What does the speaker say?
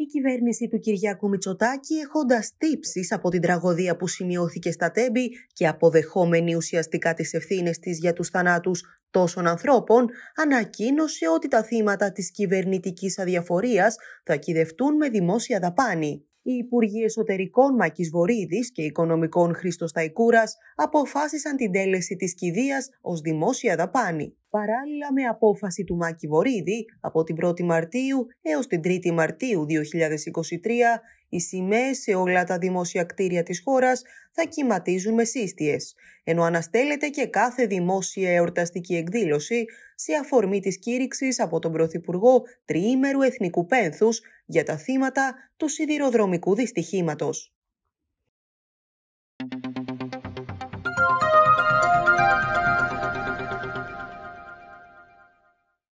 Η κυβέρνηση του Κυριακού Μητσοτάκη, έχοντας τύψεις από την τραγωδία που σημειώθηκε στα Τέμπη και αποδεχόμενη ουσιαστικά τις ευθύνες της για τους θανάτους τόσων ανθρώπων, ανακοίνωσε ότι τα θύματα της κυβερνητικής αδιαφορίας θα κυδευτούν με δημόσια δαπάνη. Οι Υπουργοί Εσωτερικών Μακή Βορύδης και Οικονομικών Χρήστος Ταϊκούρας αποφάσισαν την τέλεση της κηδείας ως δημόσια δαπάνη. Παράλληλα με απόφαση του Μάκη Βορύδη από την 1η Μαρτίου έως την 3η Μαρτίου 2023, οι σημαίες σε όλα τα δημόσια κτίρια της χώρας θα κυματίζουν με σύστιες, ενώ αναστέλλεται και κάθε δημόσια εορταστική εκδήλωση σε αφορμή της κήρυξης από τον Πρωθυπουργό Τριήμερου Εθνικού Πένθους για τα θύματα του σιδηροδρομικού δυστυχήματος.